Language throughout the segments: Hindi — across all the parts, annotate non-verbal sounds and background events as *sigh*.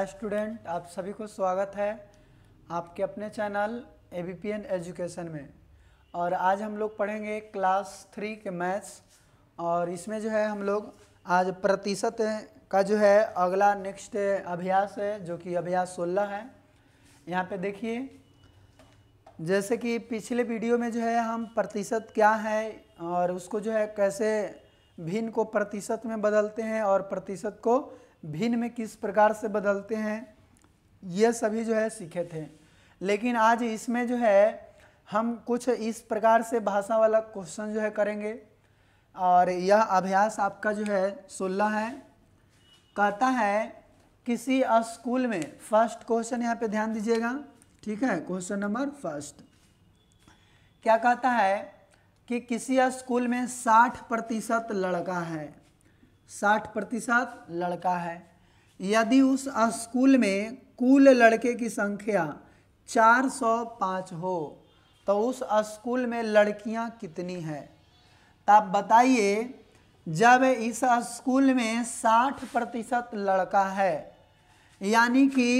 हाय स्टूडेंट आप सभी को स्वागत है आपके अपने channel A B P N education में और आज हम लोग पढ़ेंगे क्लास थ्री के मैथ्स और इसमें जो है हम लोग आज प्रतिशत का जो है अगला नेक्स्ट अभ्यास है जो कि अभ्यास सोलह है यहाँ पे देखिए जैसे कि पिछले वीडियो में जो है हम प्रतिशत क्या है और उसको जो है कैसे भिन्न को प्रतिशत में बदलते हैं और प्रतिशत को भिन्न में किस प्रकार से बदलते हैं ये सभी जो है सीखे थे लेकिन आज इसमें जो है हम कुछ इस प्रकार से भाषा वाला क्वेश्चन जो है करेंगे और यह अभ्यास आपका जो है सोलह है कहता है किसी स्कूल में फर्स्ट क्वेश्चन यहाँ पे ध्यान दीजिएगा ठीक है क्वेश्चन नंबर फर्स्ट क्या कहता है कि किसी स्कूल में साठ प्रतिशत लड़का है साठ प्रतिशत लड़का है यदि उस स्कूल में कुल लड़के की संख्या 405 हो तो उस स्कूल में लड़कियां कितनी है आप बताइए जब इस स्कूल में 60 प्रतिशत लड़का है यानी कि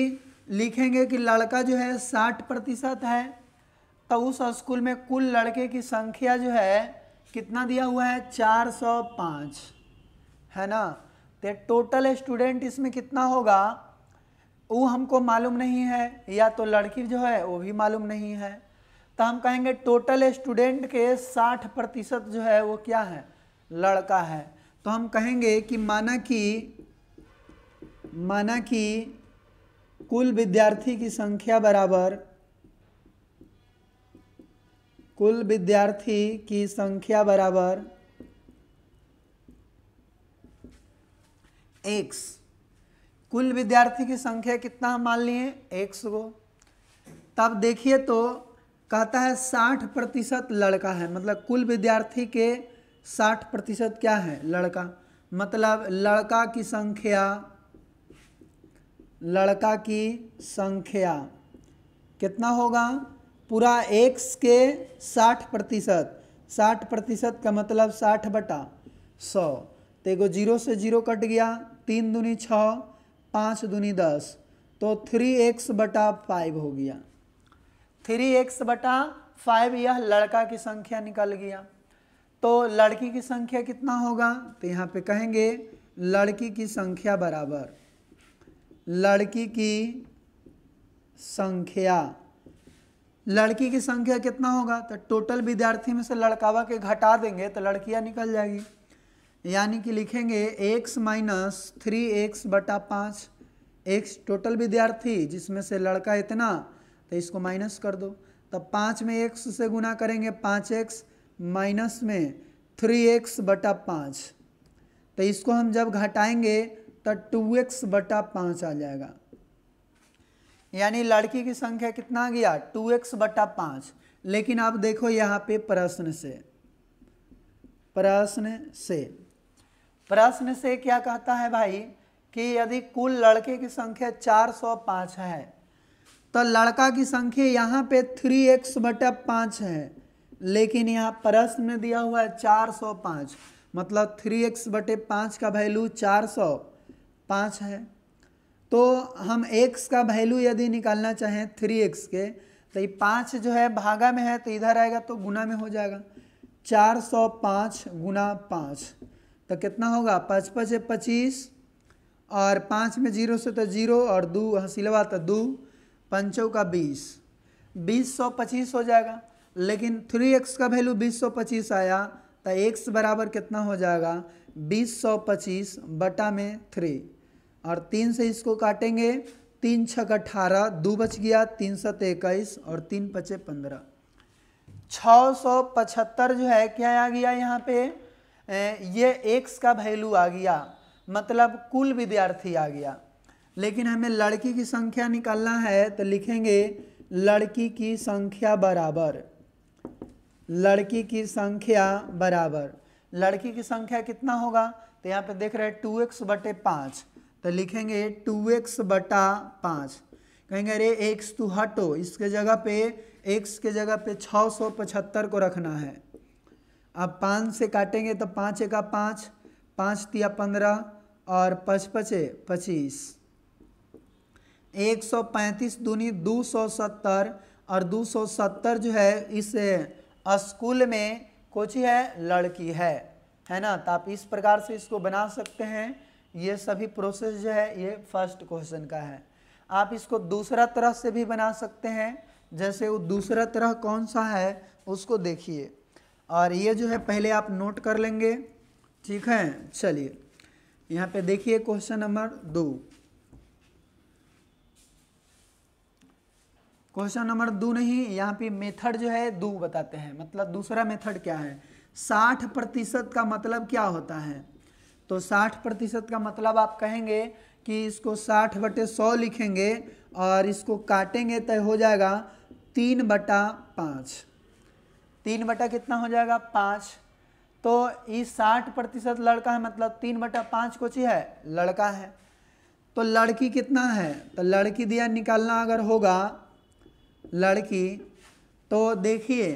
लिखेंगे कि लड़का जो है 60 प्रतिशत है तो उस स्कूल में कुल लड़के की संख्या जो है कितना दिया हुआ है 405 है ना तो टोटल स्टूडेंट इसमें कितना होगा वो हमको मालूम नहीं है या तो लड़की जो है वो भी मालूम नहीं है तो हम कहेंगे टोटल स्टूडेंट के 60 प्रतिशत जो है वो क्या है लड़का है तो हम कहेंगे कि माना कि माना कि कुल विद्यार्थी की संख्या बराबर कुल विद्यार्थी की संख्या बराबर एक्स कुल विद्यार्थी की संख्या कितना हम मान लिए x को तब देखिए तो कहता है साठ प्रतिशत लड़का है मतलब कुल विद्यार्थी के साठ प्रतिशत क्या है लड़का मतलब लड़का की संख्या लड़का की संख्या कितना होगा पूरा एक्स के साठ प्रतिशत साठ प्रतिशत का मतलब साठ बटा सौ तो एगो जीरो से जीरो कट गया तीन दूनी छ पाँच दूनी दस तो थ्री एक्स बटा फाइव हो गया थ्री एक्स बटा फाइव यह लड़का की संख्या निकल गया तो लड़की की संख्या कितना होगा तो यहाँ पे कहेंगे लड़की की संख्या बराबर लड़की की संख्या लड़की की संख्या कितना होगा तो टोटल विद्यार्थी में से लड़कावा के घटा देंगे तो लड़कियां निकल जाएगी यानी कि लिखेंगे एक्स माइनस थ्री एक्स बटा पाँच एक्स टोटल विद्यार्थी जिसमें से लड़का इतना तो इसको माइनस कर दो तब पाँच में एक्स से गुना करेंगे पाँच एक्स माइनस में थ्री एक्स बटा पाँच तो इसको हम जब घटाएंगे तो टू एक्स बटा पाँच आ जाएगा यानी लड़की की संख्या कितना गया टू एक्स बटा पाँच लेकिन आप देखो यहाँ पे प्रश्न से प्रश्न से प्रश्न से क्या कहता है भाई कि यदि कुल लड़के की संख्या 405 है तो लड़का की संख्या यहाँ पे 3x एक्स बटा पाँच है लेकिन यहाँ प्रश्न में दिया हुआ है 405 मतलब 3x एक्स बटे पाँच का वैल्यू 405 है तो हम x का वैल्यू यदि निकालना चाहें 3x के तो ये पाँच जो है भागा में है तो इधर आएगा तो गुना में हो जाएगा 405 गुना पाँच तो कितना होगा पाँच पचे पच्चीस और पाँच में जीरो से तो जीरो और दो हसीलवा तो दो पंचों का बीस बीस सौ पच्चीस हो जाएगा लेकिन थ्री एक्स का वैल्यू बीस सौ पच्चीस आया तो एक्स बराबर कितना हो जाएगा बीस सौ पच्चीस बटा में थ्री और तीन से इसको काटेंगे तीन छः का अठारह दो बच गया तीन सत इक्कीस और तीन पचे पंद्रह छः सौ पचहत्तर जो है क्या आ गया यहाँ पे ये एक्स का वैल्यू आ गया मतलब कुल विद्यार्थी आ गया लेकिन हमें लड़की की संख्या निकालना है तो लिखेंगे लड़की की संख्या बराबर लड़की की संख्या बराबर लड़की की संख्या कितना होगा तो यहाँ पे देख रहे हैं टू एक्स बटे पाँच तो लिखेंगे टू एक्स बटा पाँच कहेंगे अरे एक्स तू हटो इसके जगह पे एक्स के जगह पे छः सौ पचहत्तर को रखना है अब पाँच से काटेंगे तो पाँच एक पाँच पाँच तिया पंद्रह और पचपचे पच्चीस एक सौ पैंतीस दूनी दो सौ सत्तर और दो सौ सत्तर जो है इस स्कूल में कुछ है लड़की है है ना तो आप इस प्रकार से इसको बना सकते हैं ये सभी प्रोसेस जो है ये फर्स्ट क्वेश्चन का है आप इसको दूसरा तरह से भी बना सकते हैं जैसे वो दूसरा तरह कौन सा है उसको देखिए और ये जो है पहले आप नोट कर लेंगे ठीक है चलिए यहाँ पे देखिए क्वेश्चन नंबर दो क्वेश्चन नंबर दो नहीं यहाँ पे मेथड जो है दो बताते हैं मतलब दूसरा मेथड क्या है साठ प्रतिशत का मतलब क्या होता है तो साठ प्रतिशत का मतलब आप कहेंगे कि इसको साठ बटे सौ लिखेंगे और इसको काटेंगे तो हो जाएगा तीन बटा पाँच तीन बटा कितना हो जाएगा पाँच तो ये साठ प्रतिशत लड़का है मतलब तीन बटा पाँच कोची है लड़का है तो लड़की कितना है तो लड़की दिया निकालना अगर होगा लड़की तो देखिए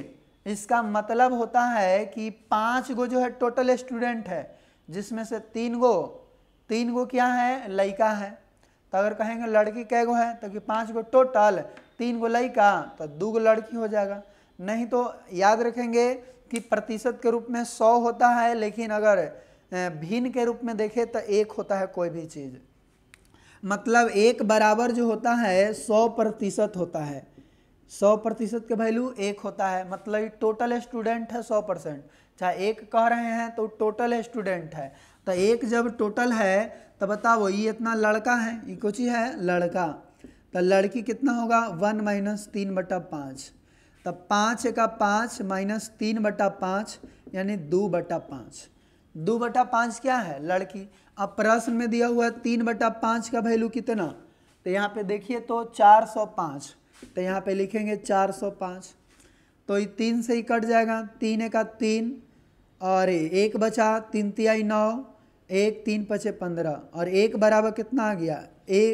इसका मतलब होता है कि पाँच गो जो है टोटल स्टूडेंट है जिसमें से तीन गो तीन गो क्या है लड़का है तो अगर कहेंगे लड़की कै गो है तो कि पाँच गो टोटल तीन गो लड़का तो दो गो लड़की हो जाएगा नहीं तो याद रखेंगे कि प्रतिशत के रूप में सौ होता है लेकिन अगर भिन्न के रूप में देखें तो एक होता है कोई भी चीज़ मतलब एक बराबर जो होता है सौ प्रतिशत होता है सौ प्रतिशत का वैल्यू एक होता है मतलब टोटल स्टूडेंट है सौ परसेंट चाहे एक कह रहे हैं तो टोटल स्टूडेंट है तो एक जब टोटल है तो बताओ ये इतना लड़का है ये कुछ ही है लड़का तो लड़की कितना होगा वन माइनस तीन बटा पाँच तब पाँच का पाँच माइनस तीन बटा पाँच यानी दो बटा पाँच दो बटा पाँच क्या है लड़की अब प्रश्न में दिया हुआ है तीन बटा पाँच का वैल्यू कितना तो यहाँ पे देखिए तो चार सौ पाँच तो यहाँ पे लिखेंगे चार सौ पाँच तो ये तीन से ही कट जाएगा तीन का तीन और एक बचा तीन तिहाई नौ एक तीन पचे पंद्रह और एक बराबर कितना आ गया ए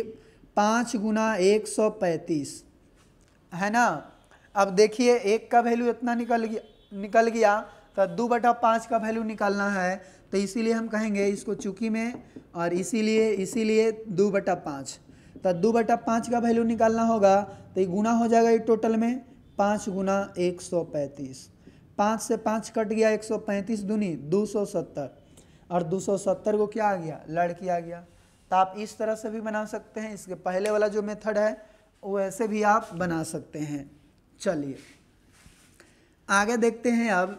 पाँच गुना एक सौ पैंतीस है ना अब देखिए एक का वैल्यू इतना निकल गया निकल गया तो दो बटा पाँच का वैल्यू निकालना है तो इसीलिए हम कहेंगे इसको चूकी में और इसीलिए इसीलिए दो बटा पाँच तो दो बटा पाँच का वैल्यू निकालना होगा तो ये गुना हो जाएगा ये टोटल में पाँच गुना एक सौ पैंतीस पाँच से पाँच कट गया एक सौ पैंतीस दूनी दो सौ सत्तर और दो सौ सत्तर को क्या आ गया लड़की आ गया तो आप इस तरह से भी बना सकते हैं इसके पहले वाला जो मेथड है वो ऐसे भी आप बना सकते हैं चलिए आगे देखते हैं अब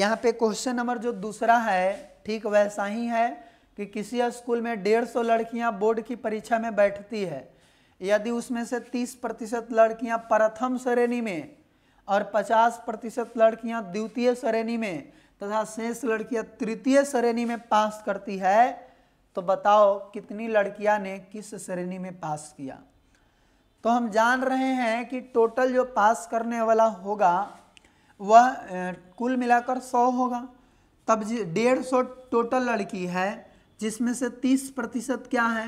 यहाँ पे क्वेश्चन नंबर जो दूसरा है ठीक वैसा ही है कि किसी स्कूल में डेढ़ सौ लड़कियाँ बोर्ड की परीक्षा में बैठती है यदि उसमें से तीस प्रतिशत लड़कियाँ प्रथम श्रेणी में और पचास प्रतिशत लड़कियाँ द्वितीय श्रेणी में तथा शेष लड़कियाँ तृतीय श्रेणी में पास करती है तो बताओ कितनी लड़कियाँ ने किस श्रेणी में पास किया तो हम जान रहे हैं कि टोटल जो पास करने वाला होगा वह कुल मिलाकर सौ होगा तब डेढ़ सौ टोटल लड़की है जिसमें से तीस प्रतिशत क्या है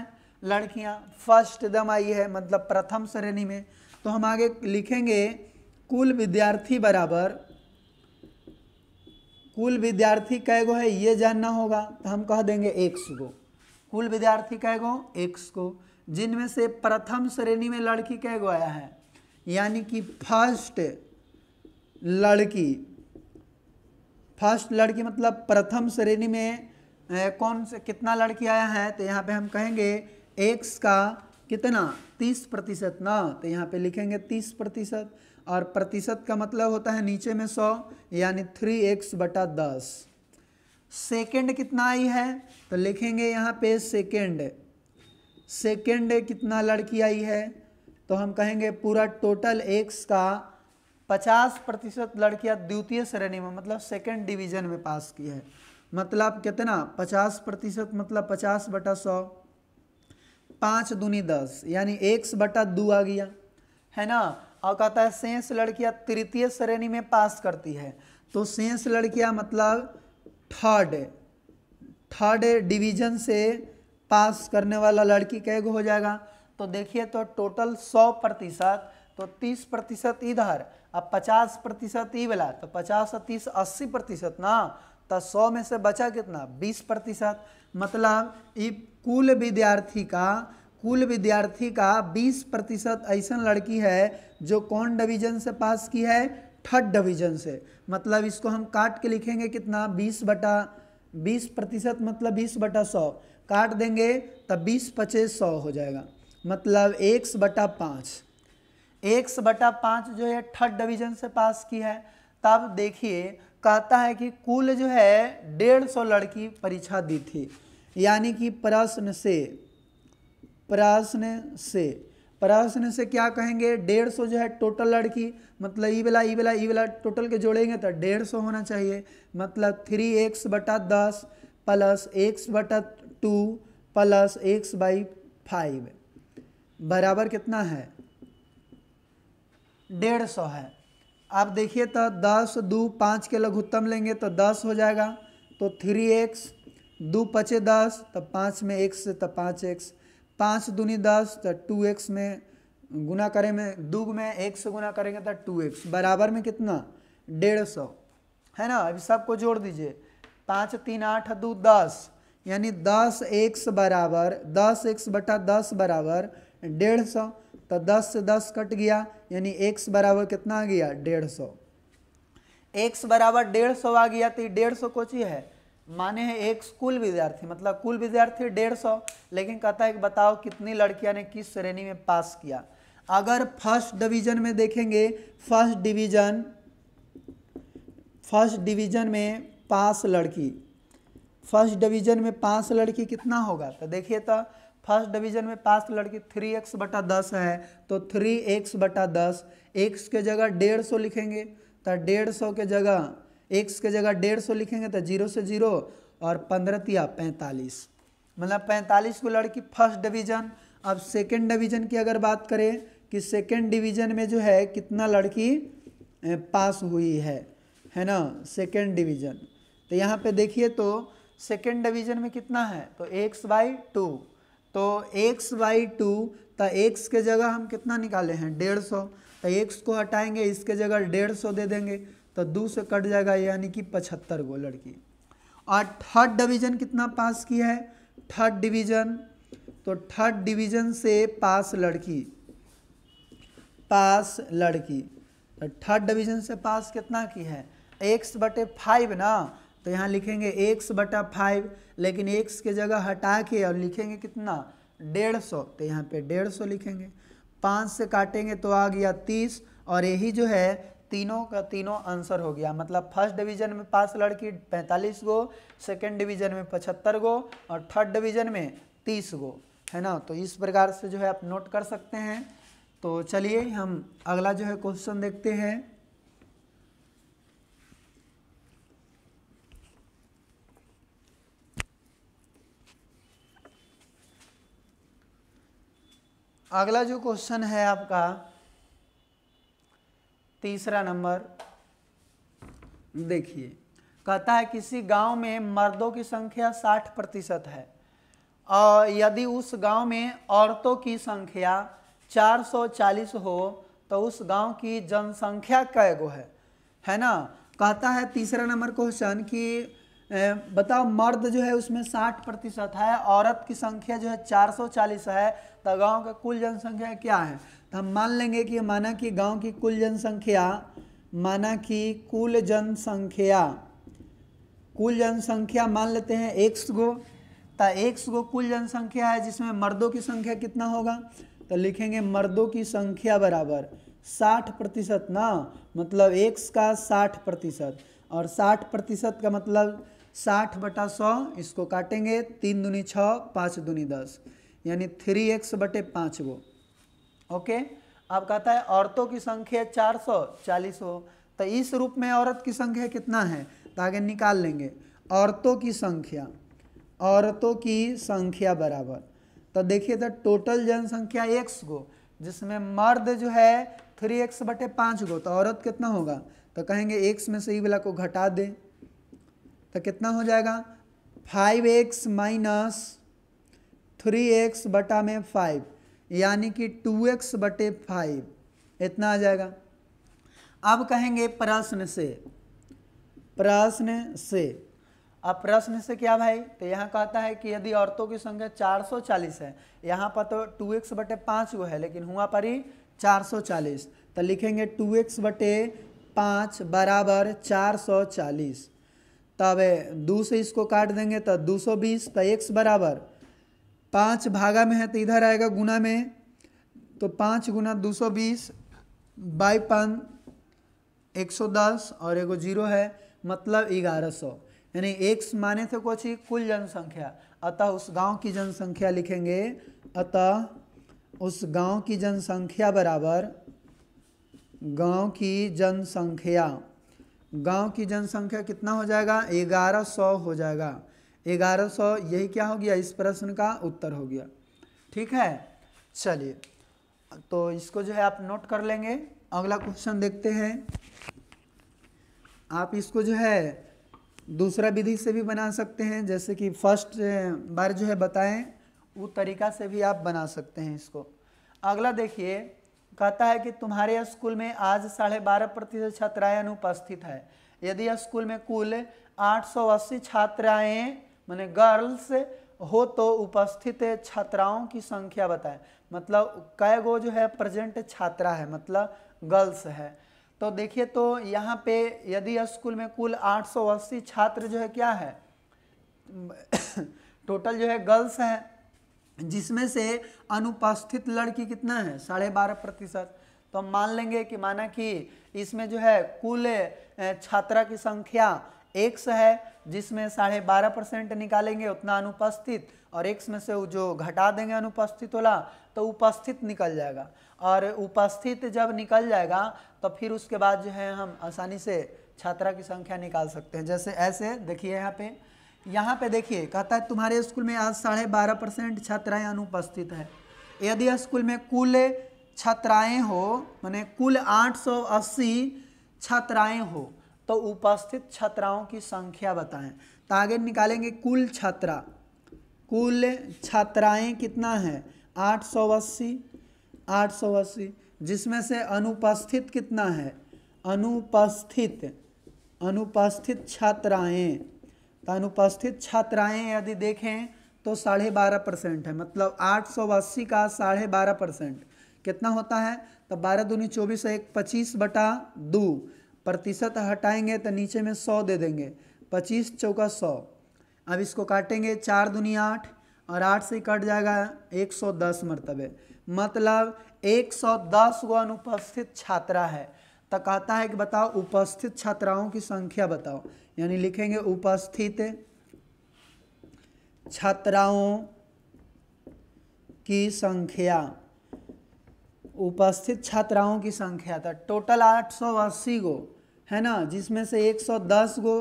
लड़कियां फर्स्ट दम आई है मतलब प्रथम श्रेणी में तो हम आगे लिखेंगे कुल विद्यार्थी बराबर कुल विद्यार्थी कै गो है ये जानना होगा तो हम कह देंगे एक्स को कुल विद्यार्थी कै गो एक्स को जिनमें से प्रथम श्रेणी में लड़की कह गया आया है यानी कि फर्स्ट लड़की फर्स्ट लड़की मतलब प्रथम श्रेणी में कौन से कितना लड़की आया है तो यहाँ पे हम कहेंगे एक्स का कितना तीस प्रतिशत ना तो यहाँ पे लिखेंगे तीस प्रतिशत और प्रतिशत का मतलब होता है नीचे में सौ यानी थ्री एक्स बटा दस सेकेंड कितना आई है तो लिखेंगे यहाँ पे सेकेंड सेकेंड डे कितना लड़की आई है तो हम कहेंगे पूरा टोटल एक्स का 50 प्रतिशत लड़कियाँ द्वितीय श्रेणी में मतलब सेकेंड डिवीजन में पास की है मतलब कितना 50 प्रतिशत मतलब 50 बटा सौ पाँच दूनी दस यानी एक्स बटा दो आ गया है ना और कहता है शेष लड़कियाँ तृतीय श्रेणी में पास करती है तो शेष लड़कियाँ मतलब थर्ड थर्ड डिवीजन से पास करने वाला लड़की कै हो जाएगा तो देखिए तो टोटल सौ प्रतिशत तो तीस प्रतिशत इधर अब पचास प्रतिशत ई वाला तो पचास और तीस अस्सी प्रतिशत ना तो सौ में से बचा कितना बीस प्रतिशत मतलब ई कुल विद्यार्थी का कुल विद्यार्थी का बीस प्रतिशत ऐसा लड़की है जो कौन डिवीजन से पास की है थर्ड डिवीजन से मतलब इसको हम काट के लिखेंगे कितना बीस बटा बीस प्रतिशत मतलब बीस बटा सौ काट देंगे तब बीस पच्चीस सौ हो जाएगा मतलब एक्स बटा पाँच एक्स बटा पाँच जो है थर्ड डिवीजन से पास की है तब देखिए कहता है कि कुल जो है डेढ़ सौ लड़की परीक्षा दी थी यानी कि प्रश्न से प्रश्न से प्रश्न से क्या कहेंगे डेढ़ सौ जो है टोटल लड़की मतलब ई वाला ई वाला ई वाला टोटल के जोड़ेंगे तो डेढ़ सौ होना चाहिए मतलब थ्री एक्स बटा दस प्लस एक्स बटा two plus x by five बराबर कितना है डेढ़ सौ है आप देखिए तो दस दो पाँच के लघुत्तम लेंगे तो दस हो जाएगा तो थ्री एक्स दो पचे दस तो पाँच में एक्स तो पाँच एक्स पाँच दूनी दस तो टू एक्स में गुना करें में दो में एक से गुना करेंगे तो टू एक्स बराबर में कितना डेढ़ सौ है ना अभी सबको जोड़ दीजिए पाँच तीन आठ दो दस यानी दस एक्स बराबर दस एक्स बटा दस बराबर डेढ़ सौ तो दस से दस कट गया यानी एक्स बराबर कितना आ गया डेढ़ सौ एक्स बराबर डेढ़ सौ आ गया तो ये डेढ़ सौ ही है माने है एक कुल विद्यार्थी मतलब कुल विद्यार्थी डेढ़ सौ लेकिन कहता है कि बताओ कितनी लड़कियां ने किस श्रेणी में पास किया अगर फर्स्ट डिवीजन में देखेंगे फर्स्ट डिवीजन फर्स्ट डिवीजन में पास लड़की फर्स्ट डिवीजन में पाँच लड़की कितना होगा तो देखिए तो फर्स्ट डिवीजन में पाँच लड़की थ्री एक्स बटा दस है तो थ्री एक्स बटा दस एक्स के जगह डेढ़ सौ लिखेंगे तो डेढ़ सौ के जगह एक्स के जगह डेढ़ सौ लिखेंगे तो जीरो से जीरो और पंद्रह तिया पैंतालीस मतलब पैंतालीस को लड़की फर्स्ट डिवीजन अब सेकेंड डिवीजन की अगर बात करें कि सेकेंड डिवीजन में जो है कितना लड़की पास हुई है है ना सेकेंड डिवीजन तो यहाँ पे देखिए तो सेकेंड डिवीजन में कितना है तो एक्स बाई टू तो एक्स बाई टू तो एक्स के जगह हम कितना निकाले हैं डेढ़ सौ तो एक्स को हटाएंगे इसके जगह डेढ़ सौ दे देंगे तो दो से कट जाएगा यानी कि पचहत्तर गो लड़की और थर्ड डिवीजन कितना पास किया है थर्ड डिवीजन तो थर्ड डिवीजन से पास लड़की पास लड़की तो थर्ड डिवीजन से पास कितना की है एक्स बटे फाइव ना तो यहाँ लिखेंगे एक्स बटा फाइव लेकिन एक्स के जगह हटा के और लिखेंगे कितना डेढ़ सौ तो यहाँ पे डेढ़ सौ लिखेंगे पाँच से काटेंगे तो आ गया तीस और यही जो है तीनों का तीनों आंसर हो गया मतलब फर्स्ट डिवीजन में पास लड़की पैंतालीस गो सेकेंड डिवीजन में पचहत्तर गो और थर्ड डिवीजन में तीस गो है ना तो इस प्रकार से जो है आप नोट कर सकते हैं तो चलिए हम अगला जो है क्वेश्चन देखते हैं अगला जो क्वेश्चन है आपका तीसरा नंबर देखिए कहता है किसी गांव में मर्दों की संख्या 60 प्रतिशत है और यदि उस गांव में औरतों की संख्या 440 हो तो उस गांव की जनसंख्या कै गो है है ना कहता है तीसरा नंबर क्वेश्चन कि बताओ मर्द जो है उसमें साठ प्रतिशत है औरत की संख्या जो है 440 है तो गांव का कुल जनसंख्या क्या है तो हम मान लेंगे कि माना कि गांव की कुल जनसंख्या माना कि कुल जनसंख्या कुल जनसंख्या मान लेते हैं एक गो तो एक्स गो कुल जनसंख्या है जिसमें मर्दों की संख्या कितना होगा तो लिखेंगे मर्दों की संख्या बराबर साठ प्रतिशत ना मतलब एक्स का साठ प्रतिशत और साठ प्रतिशत का मतलब साठ बटा सौ इसको काटेंगे तीन दुनी छः पाँच दुनी दस यानी थ्री एक्स बटे पाँच वो ओके अब कहता है औरतों की संख्या चार सौ चालीस हो तो इस रूप में औरत की संख्या कितना है तो आगे निकाल लेंगे औरतों की संख्या औरतों की संख्या बराबर तो देखिए तो टोटल जनसंख्या एक्स गो जिसमें मर्द जो है थ्री एक्स बटे पाँच गो तो औरत कितना होगा तो कहेंगे एक्स में से ही वाला को घटा दें तो कितना हो जाएगा five x minus three x बटा में फाइव यानी कि टू एक्स बटे फाइव इतना आ जाएगा अब कहेंगे प्रश्न से प्रश्न से अब प्रश्न से क्या भाई तो यहाँ कहता है कि यदि औरतों की संख्या 440 है यहाँ पर तो 2x एक्स बटे पाँच वो है लेकिन हुआ पर ही चार तो लिखेंगे 2x एक्स बटे पाँच बराबर चार तब तो दो से इसको काट देंगे तो दो सौ बीस तो एक्स बराबर पाँच भागा में है तो इधर आएगा गुना में तो पाँच गुना दो सौ बीस बाई पाँच एक सौ दस और एगो जीरो है मतलब ग्यारह सौ यानी एक माने थे कुछ कुल जनसंख्या अतः उस गांव की जनसंख्या लिखेंगे अतः उस गांव की जनसंख्या बराबर गांव की जनसंख्या गांव की जनसंख्या कितना हो जाएगा ग्यारह सौ हो जाएगा ग्यारह सौ यही क्या हो गया इस प्रश्न का उत्तर हो गया ठीक है चलिए तो इसको जो है आप नोट कर लेंगे अगला क्वेश्चन देखते हैं आप इसको जो है दूसरा विधि से भी बना सकते हैं जैसे कि फर्स्ट बार जो है बताएं वो तरीका से भी आप बना सकते हैं इसको अगला देखिए कहता है कि तुम्हारे स्कूल में आज साढ़े बारह प्रतिशत छात्राएँ अनुपस्थित है यदि स्कूल में कुल 880 छात्राएं मैंने गर्ल्स हो तो उपस्थित छात्राओं की संख्या बताएं मतलब कै गो जो है प्रेजेंट छात्रा है मतलब गर्ल्स है तो देखिए तो यहाँ पे यदि स्कूल में कुल 880 छात्र जो है क्या है *coughs* टोटल जो है गर्ल्स हैं जिसमें से अनुपस्थित लड़की कितना है साढ़े बारह प्रतिशत तो हम मान लेंगे कि माना कि इसमें जो है कुल छात्रा की संख्या एक है जिसमें साढ़े बारह परसेंट निकालेंगे उतना अनुपस्थित और एक में से जो घटा देंगे अनुपस्थित वाला तो उपस्थित निकल जाएगा और उपस्थित जब निकल जाएगा तो फिर उसके बाद जो है हम आसानी से छात्रा की संख्या निकाल सकते हैं जैसे ऐसे देखिए यहाँ पे यहाँ पे देखिए कहता है तुम्हारे स्कूल में आज साढ़े बारह परसेंट छात्राएँ अनुपस्थित है यदि स्कूल में कुल छात्राएँ हो मैंने कुल आठ सौ अस्सी छात्राएँ हो तो उपस्थित छात्राओं की संख्या बताएं तो आगे निकालेंगे कुल छात्रा कुल छात्राएँ कितना है आठ सौ अस्सी आठ सौ अस्सी जिसमें से अनुपस्थित कितना है अनुपस्थित अनुपस्थित छात्राएँ अनुपस्थित छात्राएं यदि देखें तो साढ़े बारह परसेंट है मतलब आठ सौ अस्सी का साढ़े बारह परसेंट कितना होता है तो बारह दूनी चौबीस एक पच्चीस बटा दो प्रतिशत हटाएंगे तो नीचे में सौ दे देंगे पच्चीस चौका सौ अब इसको काटेंगे चार दूनी आठ और आठ से कट जाएगा एक सौ दस मरतबे मतलब एक सौ दस वो अनुपस्थित छात्रा है तो कहता है कि बताओ उपस्थित छात्राओं की संख्या बताओ यानी लिखेंगे उपस्थित छात्राओं की संख्या उपस्थित छात्राओं की संख्या था टोटल 880 गो है ना जिसमें से 110 गो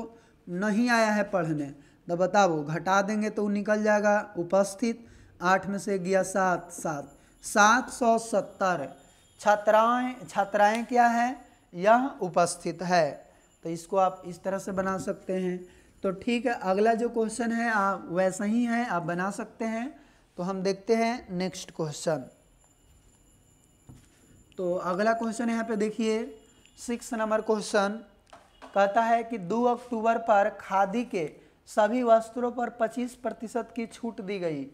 नहीं आया है पढ़ने तो बताओ घटा देंगे तो निकल जाएगा उपस्थित आठ में से गया सात सात सात सौ सत्तर छात्राएँ छात्राएँ क्या है यह उपस्थित है तो इसको आप इस तरह से बना सकते हैं तो ठीक है अगला जो क्वेश्चन है आप वैसा ही है आप बना सकते हैं तो हम देखते हैं नेक्स्ट क्वेश्चन तो अगला क्वेश्चन यहाँ पे देखिए सिक्स नंबर क्वेश्चन कहता है कि दो अक्टूबर पर खादी के सभी वस्त्रों पर 25 प्रतिशत की छूट दी गई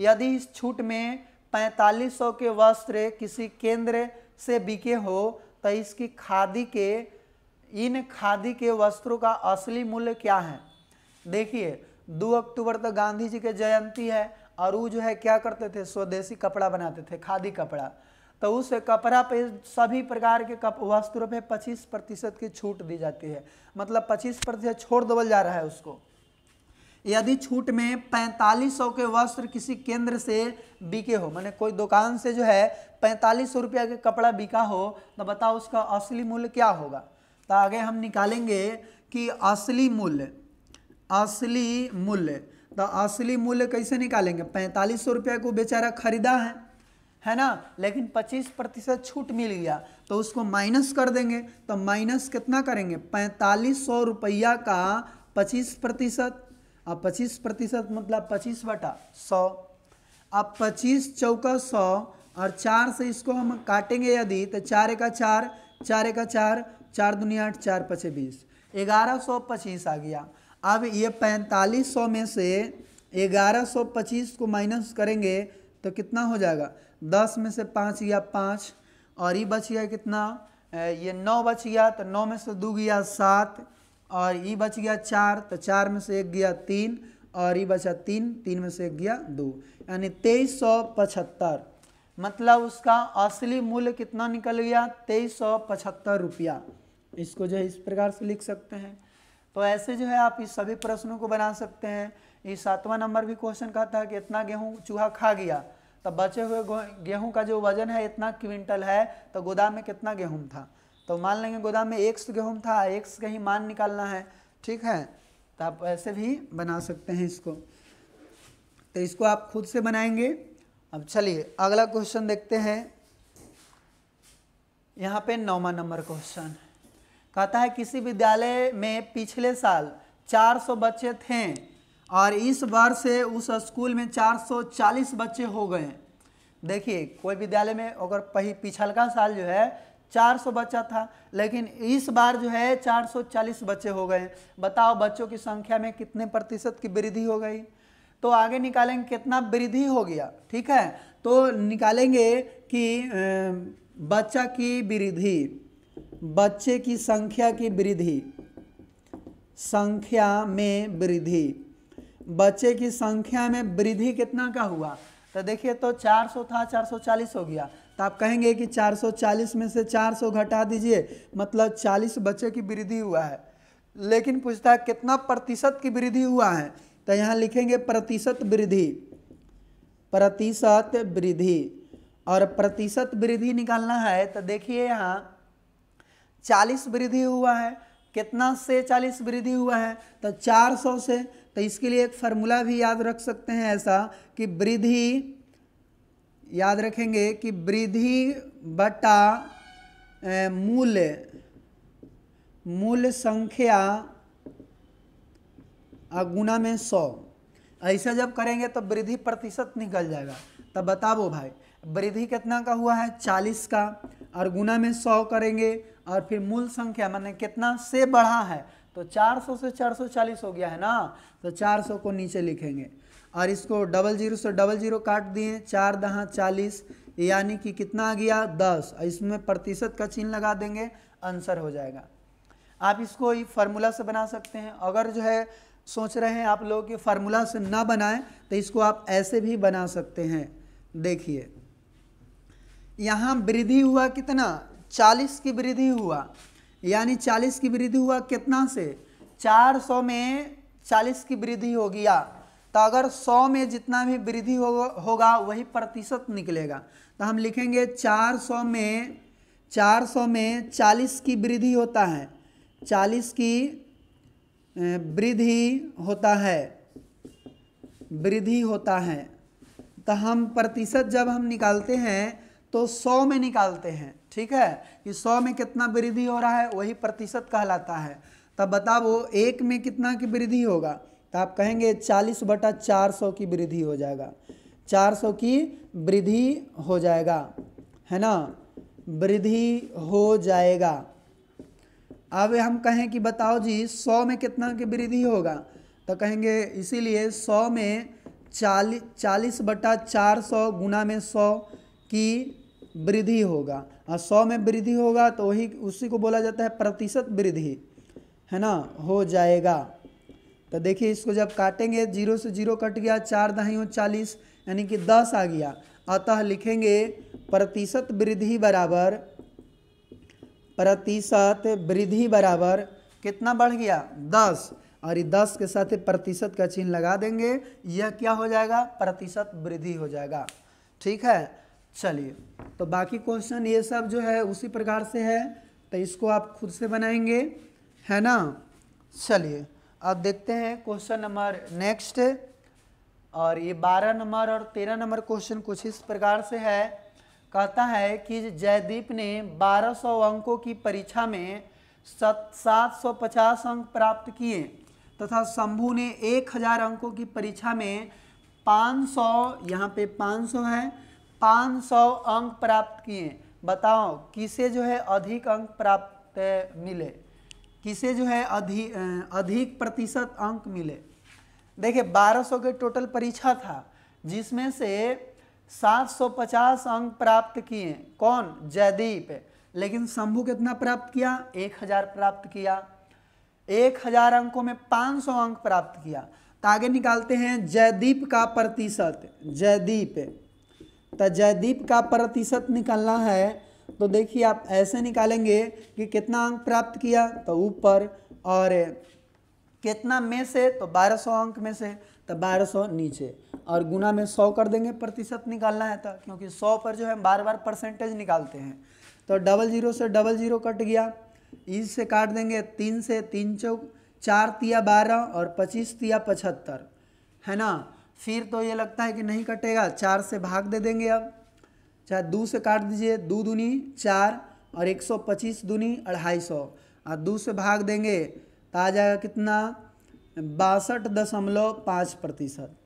यदि इस छूट में 4500 के वस्त्र किसी केंद्र से बिके हो तेईस की खादी के इन खादी के वस्त्रों का असली मूल्य क्या है देखिए दो अक्टूबर तक गांधी जी के जयंती है और वो जो है क्या करते थे स्वदेशी कपड़ा बनाते थे खादी कपड़ा तो उस कपड़ा पे सभी प्रकार के कप वस्त्रों पे 25 प्रतिशत की छूट दी जाती है मतलब 25 प्रतिशत छोड़ दबल जा रहा है उसको यदि छूट में पैंतालीस सौ के वस्त्र किसी केंद्र से बिके हो मैंने कोई दुकान से जो है पैंतालीस सौ रुपया का कपड़ा बिका हो तो बताओ उसका असली मूल्य क्या होगा तो आगे हम निकालेंगे कि असली मूल्य असली मूल्य तो असली मूल्य कैसे निकालेंगे पैंतालीस सौ रुपया को बेचारा खरीदा है है ना लेकिन 25 प्रतिशत छूट मिल गया तो उसको माइनस कर देंगे तो माइनस कितना करेंगे पैंतालीस सौ रुपया का 25 प्रतिशत अब पच्चीस प्रतिशत मतलब पच्चीस बटा सौ अब पच्चीस चौका सौ और चार से इसको हम काटेंगे यदि तो चार एक चार चार एक चार चार दुनिया आठ चार पचे बीस ग्यारह सौ पच्चीस आ गया अब ये पैंतालीस सौ में से ग्यारह सौ पच्चीस को माइनस करेंगे तो कितना हो जाएगा दस में से पाँच गया पाँच और ये बच गया कितना ये नौ बच गया तो नौ में से दो गया सात और ई बच गया चार तो चार में से एक गया तीन और ई बचा तीन तीन में से एक गया दो यानी तेईस सौ पचहत्तर मतलब उसका असली मूल्य कितना निकल गया तेईस सौ पचहत्तर रुपया इसको जो है इस प्रकार से लिख सकते हैं तो ऐसे जो है आप इस सभी प्रश्नों को बना सकते हैं ये सातवां नंबर भी क्वेश्चन कहा था कि इतना गेहूँ चूहा खा गया तो बचे हुए गेहूँ का जो वजन है इतना क्विंटल है तो गोदाम में कितना गेहूँ था तो मान लेंगे गोदाम में एक्स गेहूँ था एक्स का ही मान निकालना है ठीक है तो आप ऐसे भी बना सकते हैं इसको तो इसको आप खुद से बनाएंगे अब चलिए अगला क्वेश्चन देखते हैं यहाँ पे नौवा नंबर क्वेश्चन कहता है किसी विद्यालय में पिछले साल 400 बच्चे थे और इस बार से उस स्कूल में 440 बच्चे हो गए देखिए कोई विद्यालय में अगर पही का साल जो है 400 बच्चा था लेकिन इस बार जो है 440 बच्चे हो गए बताओ बच्चों की संख्या में कितने प्रतिशत की वृद्धि हो गई तो आगे निकालेंगे कितना वृद्धि हो गया ठीक है तो निकालेंगे कि बच्चा की वृद्धि बच्चे की संख्या की वृद्धि संख्या में वृद्धि बच्चे की संख्या में वृद्धि कितना का हुआ तो देखिए तो 400 था 440 हो गया तो आप कहेंगे कि 440 में से 400 घटा दीजिए मतलब 40 बच्चे की वृद्धि हुआ है लेकिन पूछता है कितना प्रतिशत की वृद्धि हुआ है तो यहाँ लिखेंगे प्रतिशत वृद्धि प्रतिशत वृद्धि और प्रतिशत वृद्धि निकालना है तो देखिए यहाँ चालीस वृद्धि हुआ है कितना से चालीस वृद्धि हुआ है तो चार सौ से तो इसके लिए एक फार्मूला भी याद रख सकते हैं ऐसा कि वृद्धि याद रखेंगे कि वृद्धि बटा मूल मूल संख्या गुना में सौ ऐसा जब करेंगे तो वृद्धि प्रतिशत निकल जाएगा तब तो बताओ भाई वृद्धि कितना का हुआ है चालीस का और गुना में सौ करेंगे और फिर मूल संख्या मैंने कितना से बढ़ा है तो 400 से 440 हो गया है ना तो 400 को नीचे लिखेंगे और इसको डबल जीरो से डबल जीरो काट दिए चार दहा चालीस यानी कि कितना आ गया दस इसमें प्रतिशत का चिन्ह लगा देंगे आंसर हो जाएगा आप इसको ये फार्मूला से बना सकते हैं अगर जो है सोच रहे हैं आप लोग कि फार्मूला से ना बनाएं तो इसको आप ऐसे भी बना सकते हैं देखिए यहाँ वृद्धि हुआ कितना चालीस की वृद्धि हुआ यानी चालीस की वृद्धि हुआ कितना से चार सौ में चालीस की वृद्धि हो गया तो अगर सौ में जितना भी वृद्धि हो, होगा वही प्रतिशत निकलेगा तो हम लिखेंगे चार सौ में चार सौ में चालीस की वृद्धि होता है चालीस की वृद्धि होता है वृद्धि होता है तो हम प्रतिशत जब हम निकालते हैं तो सौ में निकालते हैं ठीक है कि सौ में कितना वृद्धि हो रहा है वही प्रतिशत कहलाता है तब तो बताओ एक में कितना की वृद्धि होगा तो आप कहेंगे चालीस बटा चार सौ की वृद्धि हो जाएगा चार सौ की वृद्धि हो जाएगा है ना वृद्धि हो जाएगा अब हम कहें कि बताओ जी सौ में कितना की वृद्धि होगा तो कहेंगे इसीलिए सौ में 40 चालीस बटा चार सौ गुना में सौ की वृद्धि होगा और सौ में वृद्धि होगा तो वही उसी को बोला जाता है प्रतिशत वृद्धि है ना हो जाएगा तो देखिए इसको जब काटेंगे जीरो से जीरो कट गया चार दहाइयों चालीस यानी कि दस आ गया अतः लिखेंगे प्रतिशत वृद्धि बराबर प्रतिशत वृद्धि बराबर कितना बढ़ गया दस और ये दस के साथ प्रतिशत का चिन्ह लगा देंगे यह क्या हो जाएगा प्रतिशत वृद्धि हो जाएगा ठीक है चलिए तो बाकी क्वेश्चन ये सब जो है उसी प्रकार से है तो इसको आप खुद से बनाएंगे है ना चलिए अब देखते हैं क्वेश्चन नंबर नेक्स्ट और ये बारह नंबर और तेरह नंबर क्वेश्चन कुछ इस प्रकार से है कहता है कि जयदीप ने 1200 अंकों की परीक्षा में सत सात सौ पचास अंक प्राप्त किए तथा शंभू ने 1000 अंकों की परीक्षा में 500 सौ यहाँ पे 500 है 500 अंक प्राप्त किए बताओ किसे जो है अधिक अंक प्राप्त मिले किसे जो है अधि अधिक प्रतिशत अंक मिले देखिए 1200 के टोटल परीक्षा था जिसमें से 750 अंक प्राप्त किए कौन जयदीप लेकिन शंभु कितना प्राप्त किया 1000 प्राप्त किया 1000 अंकों में 500 अंक प्राप्त किया तो आगे निकालते हैं जयदीप का प्रतिशत जयदीप तो जयदीप का प्रतिशत निकालना है तो देखिए आप ऐसे निकालेंगे कि कितना अंक प्राप्त किया तो ऊपर और कितना में से तो 1200 अंक में से तो 1200 नीचे और गुना में 100 कर देंगे प्रतिशत निकालना है तो क्योंकि 100 पर जो है बार बार परसेंटेज निकालते हैं तो डबल जीरो से डबल जीरो कट गया इस से काट देंगे तीन से तीन चौक चार तिया बारह और पच्चीस तिया पचहत्तर है ना फिर तो ये लगता है कि नहीं कटेगा चार से भाग दे देंगे अब चाहे दो से काट दीजिए दो दूनी चार और एक सौ पच्चीस दूनी अढ़ाई सौ और दो से भाग देंगे तो आ जाएगा कितना बासठ दशमलव पाँच प्रतिशत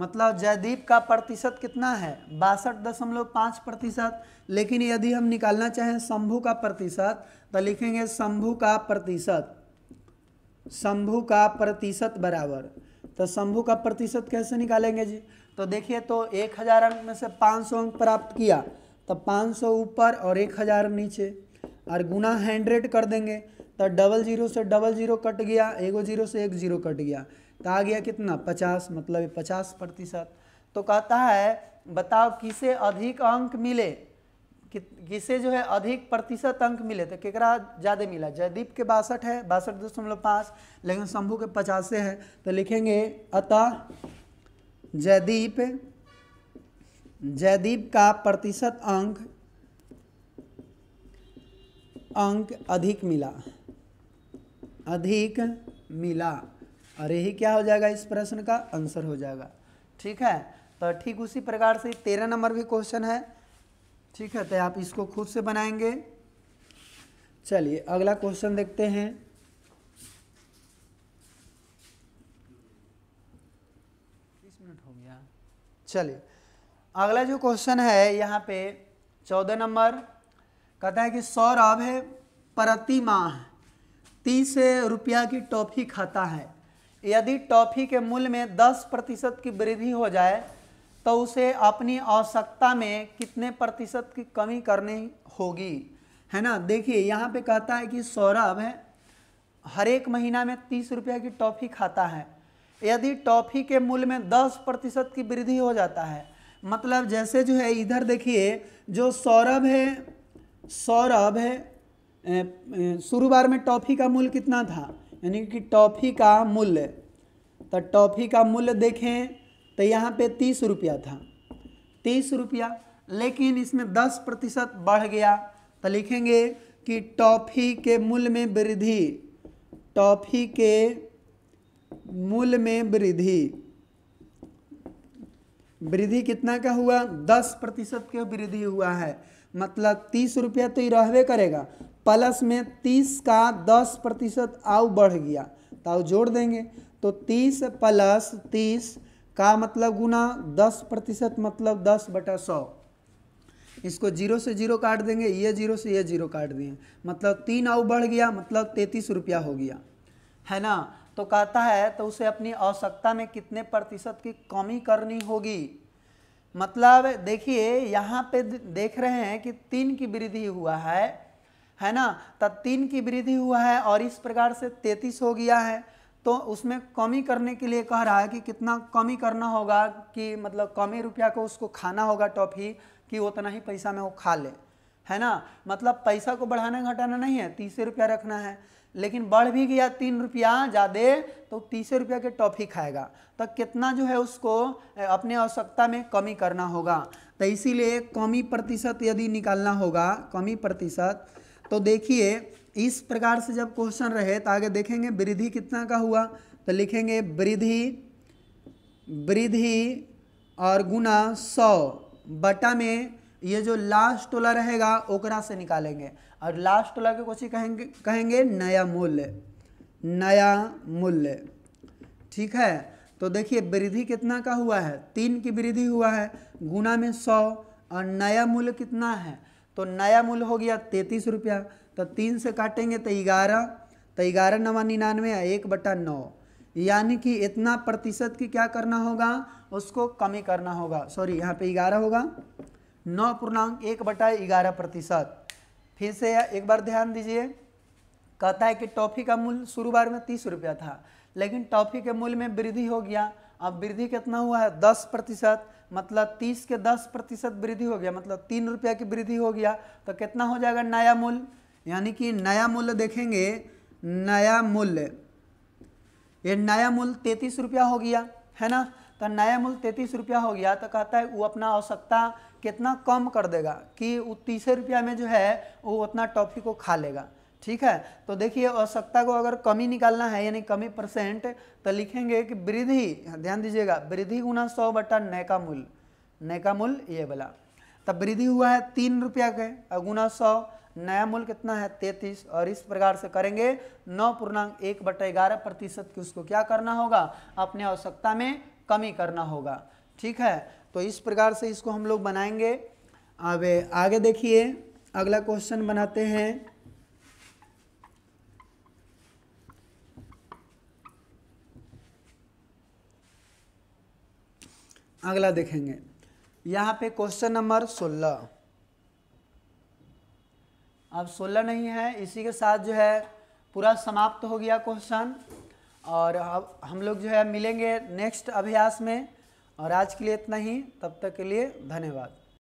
मतलब जयदीप का प्रतिशत कितना है बासठ दशमलव पाँच प्रतिशत लेकिन यदि हम निकालना चाहें शंभू का प्रतिशत तो लिखेंगे शंभू का प्रतिशत शंभू का प्रतिशत बराबर तो शंभू का प्रतिशत कैसे निकालेंगे जी तो देखिए तो एक हज़ार अंक में से पाँच सौ अंक प्राप्त किया तो पाँच सौ ऊपर और एक हज़ार नीचे और गुना हंड्रेड कर देंगे तो डबल जीरो से डबल जीरो कट गया एगो जीरो से एक जीरो कट गया तो आ गया कितना पचास मतलब पचास प्रतिशत तो कहता है बताओ किसे अधिक अंक मिले कि, किसे जो है अधिक प्रतिशत अंक मिले तो केकरा ज़्यादा मिला जयदीप के बासठ है बासठ दशमलव पाँच लेकिन शंभू के पचासे है तो लिखेंगे अतः जयदीप जयदीप का प्रतिशत अंक अंक अधिक मिला अधिक मिला और यही क्या हो जाएगा इस प्रश्न का आंसर हो जाएगा ठीक है तो ठीक उसी प्रकार से तेरह नंबर भी क्वेश्चन है ठीक है तो आप इसको खुद से बनाएंगे चलिए अगला क्वेश्चन देखते हैं चलिए अगला जो क्वेश्चन है यहाँ पे चौदह नंबर कहता है कि सौरभ है प्रति माह तीस रुपया की टॉफ़ी खाता है यदि टॉफ़ी के मूल्य में दस प्रतिशत की वृद्धि हो जाए तो उसे अपनी आवश्यकता में कितने प्रतिशत की कमी करनी होगी है ना देखिए यहाँ पे कहता है कि सौरभ है हर एक महीना में तीस रुपया की टॉफ़ी खाता है यदि टॉफी के मूल्य में दस प्रतिशत की वृद्धि हो जाता है मतलब जैसे जो है इधर देखिए जो सौरभ है सौरभ है शुरू बार में टॉफी का मूल्य कितना था यानी कि टॉफी का मूल्य तो टॉफी का मूल्य देखें तो यहाँ पे तीस रुपया था तीस रुपया लेकिन इसमें दस प्रतिशत बढ़ गया तो लिखेंगे कि टॉफी के मूल्य में वृद्धि टॉफी के मूल में वृद्धि वृद्धि कितना का हुआ दस प्रतिशत का वृद्धि हुआ है मतलब तीस रुपया तो ही करेगा प्लस में तीस का दस प्रतिशत आउ बढ़ गया तो आओ जोड़ देंगे तो तीस प्लस तीस का मतलब गुना दस प्रतिशत मतलब दस बटा सौ इसको जीरो से जीरो काट देंगे ये जीरो से ये जीरो काट दिए मतलब तीन आउ बढ़ गया मतलब तैतीस रुपया हो गया है ना तो कहता है तो उसे अपनी आवश्यकता में कितने प्रतिशत की कमी करनी होगी मतलब देखिए यहाँ पे देख रहे हैं कि तीन की वृद्धि हुआ है है ना तो तीन की वृद्धि हुआ है और इस प्रकार से तैतीस हो गया है तो उसमें कमी करने के लिए कह रहा है कि कितना कमी करना होगा कि मतलब कमी रुपया को उसको खाना होगा टॉफ़ी कि उतना ही पैसा में वो खा ले है ना मतलब पैसा को बढ़ाना घटाना नहीं है तीस रुपया रखना है लेकिन बढ़ भी गया तीन रुपया ज़्यादा तो तीसरे रुपया के टॉप ही खाएगा तो कितना जो है उसको अपने आवश्यकता में कमी करना होगा तो इसीलिए कमी प्रतिशत यदि निकालना होगा कमी प्रतिशत तो देखिए इस प्रकार से जब क्वेश्चन रहे तो आगे देखेंगे वृद्धि कितना का हुआ तो लिखेंगे वृद्धि वृद्धि और गुना सौ बटा में ये जो लास्ट टोला रहेगा ओकरा से निकालेंगे और लास्ट टोला के कोशिश कहेंगे कहेंगे नया मूल्य नया मूल्य ठीक है तो देखिए वृद्धि कितना का हुआ है तीन की वृद्धि हुआ है गुना में सौ और नया मूल्य कितना है तो नया मूल्य हो गया तैतीस रुपया तो तीन से काटेंगे तो ग्यारह तो ग्यारह नवा निन्यानवे एक बटा नौ यानी कि इतना प्रतिशत की क्या करना होगा उसको कमी करना होगा सॉरी यहाँ पे ग्यारह होगा नौ पूर्णांक एक बटा ग्यारह प्रतिशत फिर से एक बार ध्यान दीजिए कहता है कि टॉफ़ी का मूल्य शुरू बार में तीस रुपया था लेकिन टॉफ़ी के मूल्य में वृद्धि हो गया अब वृद्धि कितना हुआ है दस प्रतिशत मतलब तीस के दस प्रतिशत वृद्धि हो गया मतलब तीन रुपया की वृद्धि हो गया तो कितना हो जाएगा नया मूल्य यानी कि नया मूल्य देखेंगे नया मूल्य ये नया मूल्य तैतीस रुपया हो गया है ना तो नया मूल्य तैतीस रुपया हो गया तो कहता है वो अपना आवश्यकता कितना कम कर देगा कि वो तीसरे रुपया में जो है वो उतना टॉफी को खा लेगा ठीक है तो देखिए आवश्यकता को अगर कमी निकालना है यानी कमी परसेंट तो लिखेंगे कि वृद्धि ध्यान दीजिएगा वृद्धि गुना सौ बट्टा नय का मूल नय का मूल ये वाला तब तो वृद्धि हुआ है तीन रुपया के अगुना सौ नया मूल कितना है तैतीस और इस प्रकार से करेंगे नौ पूर्णांक एक बटा ग्यारह प्रतिशत की उसको क्या करना होगा अपने आवश्यकता में कमी करना होगा ठीक है तो इस प्रकार से इसको हम लोग बनाएंगे अब आगे देखिए अगला क्वेश्चन बनाते हैं अगला देखेंगे यहाँ पे क्वेश्चन नंबर सोलह अब सोलह नहीं है इसी के साथ जो है पूरा समाप्त हो गया क्वेश्चन और अब हम लोग जो है मिलेंगे नेक्स्ट अभ्यास में और आज के लिए इतना ही तब तक के लिए धन्यवाद